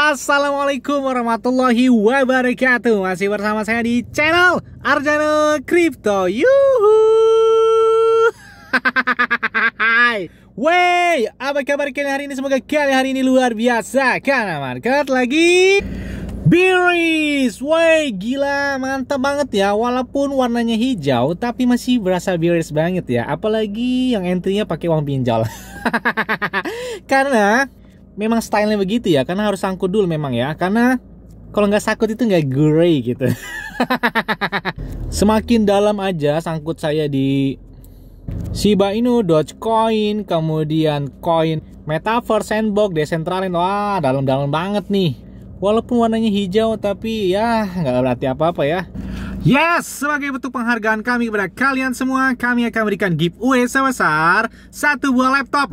Assalamualaikum warahmatullahi wabarakatuh Masih bersama saya di channel Arjano Crypto Yuhu Wey, apa kabar kalian hari ini? Semoga kalian hari ini luar biasa Karena market lagi Biris Wey, gila mantap banget ya Walaupun warnanya hijau tapi masih berasa biris banget ya Apalagi yang entry-nya pakai uang pinjol Karena memang stylenya begitu ya karena harus sangkut dulu memang ya karena kalau nggak sangkut itu nggak grey gitu semakin dalam aja sangkut saya di Shiba Inu, Dogecoin, kemudian coin Metaverse, Sandbox, Decentraland wah dalam-dalam banget nih walaupun warnanya hijau tapi ya nggak berarti apa-apa ya Yes, sebagai bentuk penghargaan kami kepada kalian semua, kami akan berikan giveaway sebesar satu buah laptop.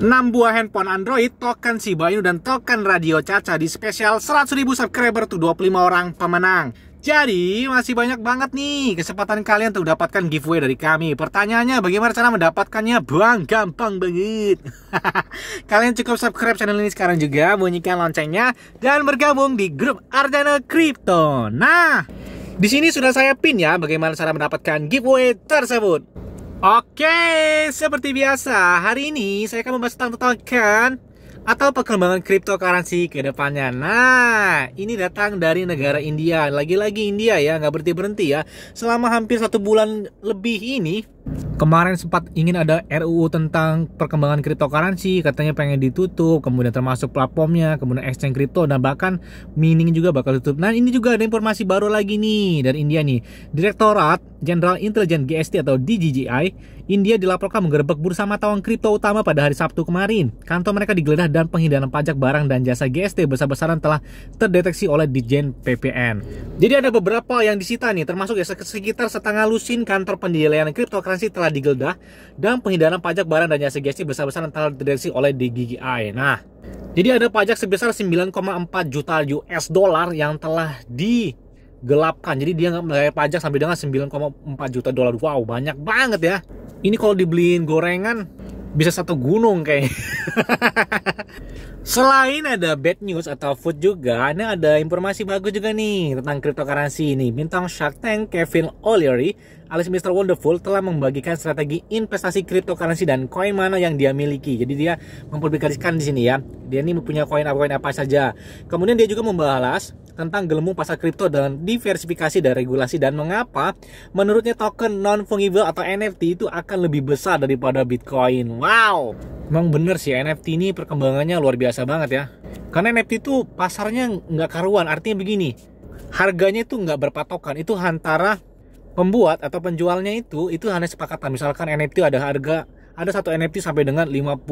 6 buah handphone Android, token Shiba Inu dan token Radio Caca di spesial 100.000 subscriber tuh 25 orang pemenang. Jadi, masih banyak banget nih kesempatan kalian untuk mendapatkan giveaway dari kami. Pertanyaannya, bagaimana cara mendapatkannya? Bang, gampang banget. kalian cukup subscribe channel ini sekarang juga, bunyikan loncengnya, dan bergabung di grup Ardana Crypto. Nah, di sini sudah saya pin ya bagaimana cara mendapatkan giveaway tersebut. Oke, seperti biasa, hari ini saya akan membahas tentang token atau perkembangan cryptocurrency ke depannya. Nah, ini datang dari negara India. Lagi-lagi India ya, nggak berhenti-berhenti ya. Selama hampir satu bulan lebih ini, Kemarin sempat ingin ada RUU tentang perkembangan cryptocurrency, katanya pengen ditutup, kemudian termasuk platformnya, kemudian exchange crypto, dan bahkan mining juga bakal tutup. Nah ini juga ada informasi baru lagi nih dari India nih. Direktorat Jenderal Intelijen GST atau DGGI India dilaporkan menggerebek bursa mata uang kripto utama pada hari Sabtu kemarin. Kantor mereka digeledah dan penghindaran pajak barang dan jasa GST besar-besaran telah terdeteksi oleh Dijen PPN. Jadi ada beberapa yang disita nih, termasuk ya sekitar setengah lusin kantor penilaian kripto transaksi telah digeledah dan penghindaran pajak barang dan jasa GST besar-besaran telah terdeteksi oleh DGGI. Nah, jadi ada pajak sebesar 9,4 juta US dollar yang telah digelapkan. Jadi dia nggak membayar pajak sampai dengan 9,4 juta dolar. Wow, banyak banget ya. Ini kalau dibeliin gorengan bisa satu gunung kayak. Selain ada bad news atau food juga, ini ada informasi bagus juga nih tentang cryptocurrency ini. Bintang Shark Tank Kevin O'Leary alias Mr. Wonderful telah membagikan strategi investasi cryptocurrency dan koin mana yang dia miliki. Jadi dia mempublikasikan di sini ya. Dia ini mempunyai koin apa koin apa saja. Kemudian dia juga membahas tentang gelembung pasar kripto dan diversifikasi dan regulasi dan mengapa menurutnya token non fungible atau NFT itu akan lebih besar daripada Bitcoin. Wow. Emang bener sih NFT ini perkembangannya luar biasa banget ya. Karena NFT itu pasarnya nggak karuan, artinya begini, harganya itu nggak berpatokan, itu antara pembuat atau penjualnya itu itu hanya sepakatan misalkan NFT ada harga ada satu NFT sampai dengan 55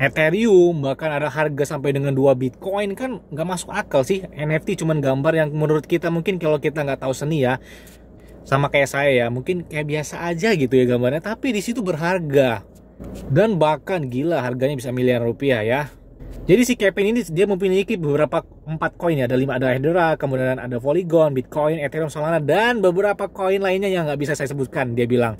Ethereum bahkan ada harga sampai dengan 2 Bitcoin kan nggak masuk akal sih NFT cuman gambar yang menurut kita mungkin kalau kita nggak tahu seni ya sama kayak saya ya mungkin kayak biasa aja gitu ya gambarnya tapi di situ berharga dan bahkan gila harganya bisa miliar rupiah ya jadi si Kevin ini dia memiliki beberapa empat koin ya, ada lima ada Hedera, kemudian ada Polygon, Bitcoin, Ethereum, Solana dan beberapa koin lainnya yang nggak bisa saya sebutkan. Dia bilang,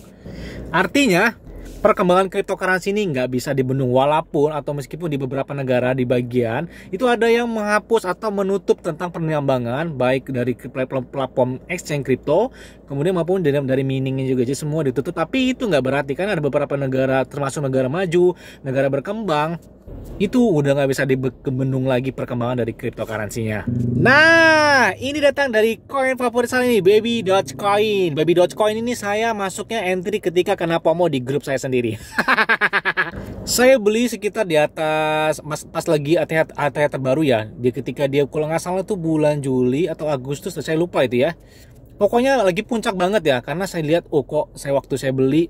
artinya perkembangan cryptocurrency ini nggak bisa dibendung walaupun atau meskipun di beberapa negara di bagian itu ada yang menghapus atau menutup tentang penambangan baik dari platform exchange crypto kemudian maupun dari, dari miningnya juga jadi semua ditutup tapi itu nggak berarti kan ada beberapa negara termasuk negara maju negara berkembang itu udah nggak bisa dibendung lagi perkembangan dari cryptocurrency-nya. Nah, ini datang dari koin favorit saya ini, Baby Dogecoin. Baby Dogecoin ini saya masuknya entry ketika kena pomo di grup saya sendiri. saya beli sekitar di atas mas, pas lagi ATH, terbaru ya. Dia ketika dia kalau nggak salah tuh bulan Juli atau Agustus, saya lupa itu ya. Pokoknya lagi puncak banget ya, karena saya lihat oh kok saya waktu saya beli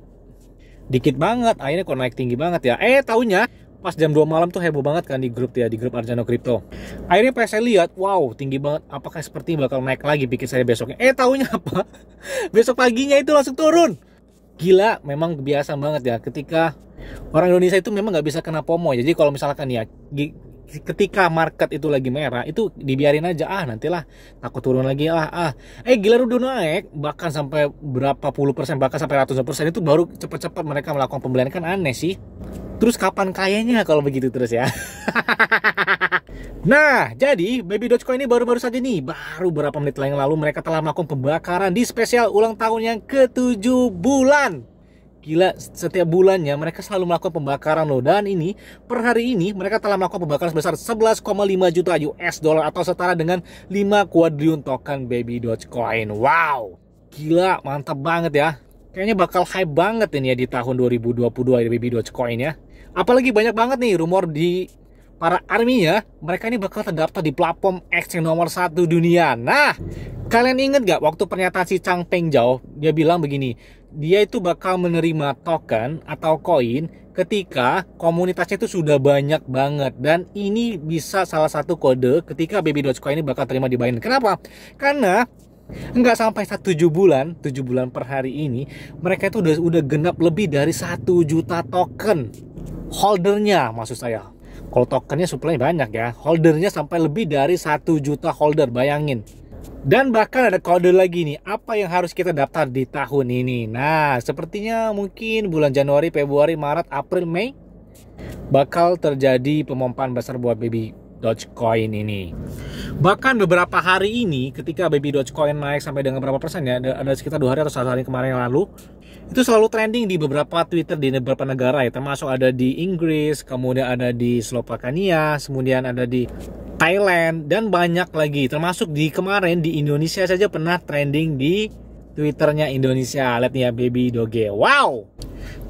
dikit banget, akhirnya kok naik tinggi banget ya. Eh, tahunya pas jam 2 malam tuh heboh banget kan di grup ya di grup Arjano Crypto akhirnya pas saya lihat wow tinggi banget apakah seperti bakal naik lagi bikin saya besoknya eh tahunya apa besok paginya itu langsung turun gila memang kebiasaan banget ya ketika orang Indonesia itu memang nggak bisa kena pomo jadi kalau misalkan ya ketika market itu lagi merah itu dibiarin aja ah nantilah takut turun lagi lah ah eh gila udah naik bahkan sampai berapa puluh persen bahkan sampai ratusan persen itu baru cepet-cepet mereka melakukan pembelian kan aneh sih terus kapan kayanya kalau begitu terus ya Nah, jadi Baby Dogecoin ini baru-baru saja nih, baru berapa menit yang lalu mereka telah melakukan pembakaran di spesial ulang tahun yang ke-7 bulan. Gila, setiap bulannya mereka selalu melakukan pembakaran loh. Dan ini, per hari ini mereka telah melakukan pembakaran sebesar 11,5 juta US dollar atau setara dengan 5 kuadriun token Baby Dogecoin. Wow, gila, mantap banget ya. Kayaknya bakal hype banget ini ya di tahun 2022 Baby Dogecoin ya. Apalagi banyak banget nih rumor di para ARMY ya, mereka ini bakal terdaftar di platform X nomor satu dunia. Nah, kalian inget gak waktu pernyataan si Chang Peng Zhao, dia bilang begini, dia itu bakal menerima token atau koin ketika komunitasnya itu sudah banyak banget dan ini bisa salah satu kode ketika baby Dogecoin ini bakal terima di Binance. Kenapa? Karena nggak sampai satu tujuh bulan tujuh bulan per hari ini mereka itu udah udah genap lebih dari satu juta token holdernya maksud saya kalau tokennya supply banyak ya, holdernya sampai lebih dari satu juta holder, bayangin. Dan bahkan ada kode lagi nih, apa yang harus kita daftar di tahun ini? Nah, sepertinya mungkin bulan Januari, Februari, Maret, April, Mei bakal terjadi pemompaan besar buat baby Dogecoin ini. Bahkan beberapa hari ini ketika baby Dogecoin naik sampai dengan berapa persen ya, ada sekitar dua hari atau satu hari kemarin yang lalu, itu selalu trending di beberapa Twitter di beberapa negara ya, termasuk ada di Inggris, kemudian ada di Slovakia, kemudian ada di Thailand dan banyak lagi, termasuk di kemarin di Indonesia saja pernah trending di Twitternya Indonesia. Lihat nih ya baby doge. Wow.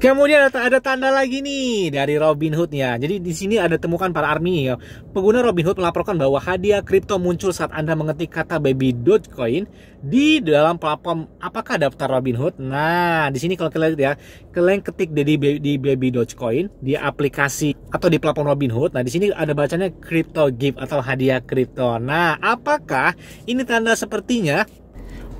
Kemudian ada, ada tanda lagi nih dari Robin Hood ya. Jadi di sini ada temukan para army ya. Pengguna Robin Hood melaporkan bahwa hadiah kripto muncul saat Anda mengetik kata baby Dogecoin di dalam platform apakah daftar Robin Hood? Nah, di sini kalau kalian lihat ya, kalian ketik di, di baby Dogecoin di aplikasi atau di platform Robin Hood. Nah, di sini ada bacanya crypto gift atau hadiah kripto. Nah, apakah ini tanda sepertinya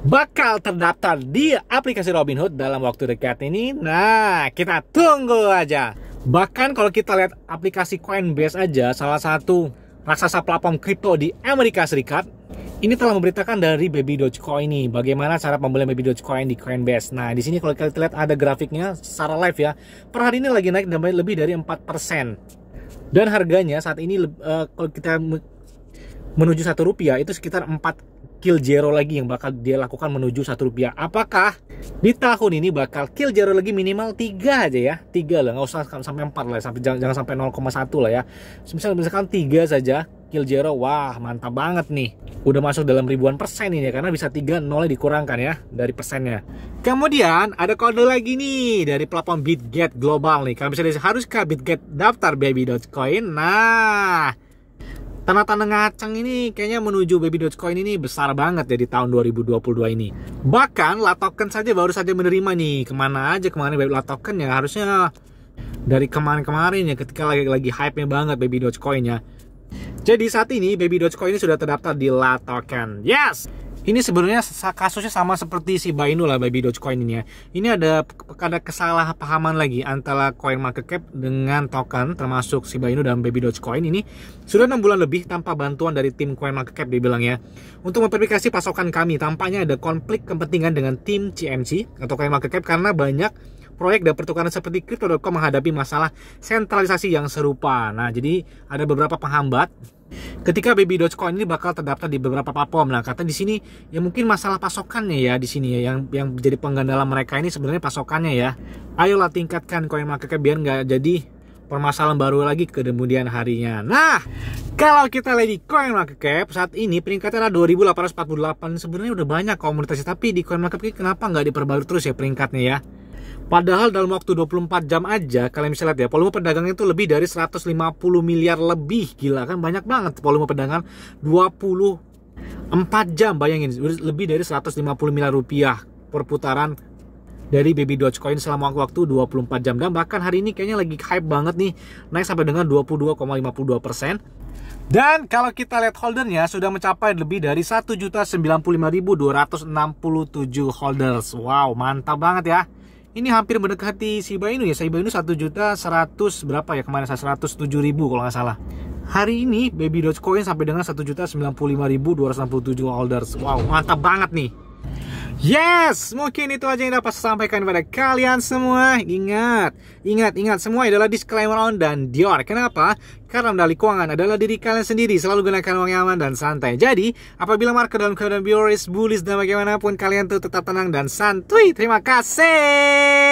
bakal terdaftar di aplikasi Robinhood dalam waktu dekat ini. Nah, kita tunggu aja. Bahkan kalau kita lihat aplikasi Coinbase aja, salah satu raksasa platform kripto di Amerika Serikat, ini telah memberitakan dari Baby Dogecoin ini bagaimana cara pembelian Baby Dogecoin di Coinbase. Nah, di sini kalau kita lihat ada grafiknya secara live ya, per hari ini lagi naik lebih dari 4%. Dan harganya saat ini eh, kalau kita menuju satu rupiah itu sekitar 4 kill zero lagi yang bakal dia lakukan menuju satu rupiah. Apakah di tahun ini bakal kill zero lagi minimal tiga aja ya? tiga lah, nggak usah sampai empat lah, ya. sampai, jangan, jangan sampai 0,1 lah ya. Misalnya misalkan tiga saja, kill zero, wah mantap banget nih. Udah masuk dalam ribuan persen ini ya, karena bisa 3 nol dikurangkan ya dari persennya. Kemudian ada kode lagi nih dari platform BitGet Global nih. Kalian bisa lihat haruskah BitGet daftar baby Coin? Nah, tanda-tanda ngaceng ini kayaknya menuju baby dogecoin ini besar banget ya di tahun 2022 ini. Bahkan Latoken saja baru saja menerima nih kemana aja kemarin baby Latoken ya harusnya dari kemarin-kemarin ya ketika lagi-lagi hype-nya banget baby dogecoin ya. Jadi saat ini baby dogecoin ini sudah terdaftar di Latoken. Yes! ini sebenarnya kasusnya sama seperti si Bainu lah Baby Dogecoin ini ya. Ini ada ada kesalahpahaman lagi antara coin market cap dengan token termasuk si Bainu dan Baby Dogecoin ini sudah enam bulan lebih tanpa bantuan dari tim coin market cap dibilang ya. Untuk memverifikasi pasokan kami tampaknya ada konflik kepentingan dengan tim CMC atau coin market cap karena banyak proyek dan pertukaran seperti Crypto.com menghadapi masalah sentralisasi yang serupa. Nah, jadi ada beberapa penghambat ketika baby dogecoin ini bakal terdaftar di beberapa platform nah kata di sini ya mungkin masalah pasokannya ya di sini ya yang yang jadi penggandala mereka ini sebenarnya pasokannya ya ayolah tingkatkan koin market biar nggak jadi permasalahan baru lagi ke kemudian harinya. Nah, kalau kita lihat di Coin Market Cap saat ini peringkatnya adalah 2848 sebenarnya udah banyak komunitasnya tapi di koin Market Cap kenapa nggak diperbarui terus ya peringkatnya ya? Padahal dalam waktu 24 jam aja kalian bisa lihat ya volume perdagangan itu lebih dari 150 miliar lebih gila kan banyak banget volume perdagangan 24 jam bayangin lebih dari 150 miliar rupiah perputaran dari baby Dogecoin selama waktu 24 jam dan bahkan hari ini kayaknya lagi hype banget nih naik sampai dengan 22,52 persen dan kalau kita lihat holdernya sudah mencapai lebih dari 1.095.267 holders. Wow, mantap banget ya ini hampir mendekati Shiba Inu ya. Shiba Inu 1 juta 100 berapa ya kemarin saya 107 ribu kalau nggak salah. Hari ini baby Dogecoin sampai dengan 1 juta ribu tujuh holders. Wow, mantap banget nih. Yes, mungkin itu aja yang dapat saya sampaikan kepada kalian semua. Ingat, ingat, ingat semua adalah disclaimer on dan Dior. Kenapa? Karena medali keuangan adalah diri kalian sendiri. Selalu gunakan uang yang aman dan santai. Jadi, apabila market dalam keadaan bearish, bullish dan bagaimanapun kalian tuh tetap tenang dan santuy. Terima kasih.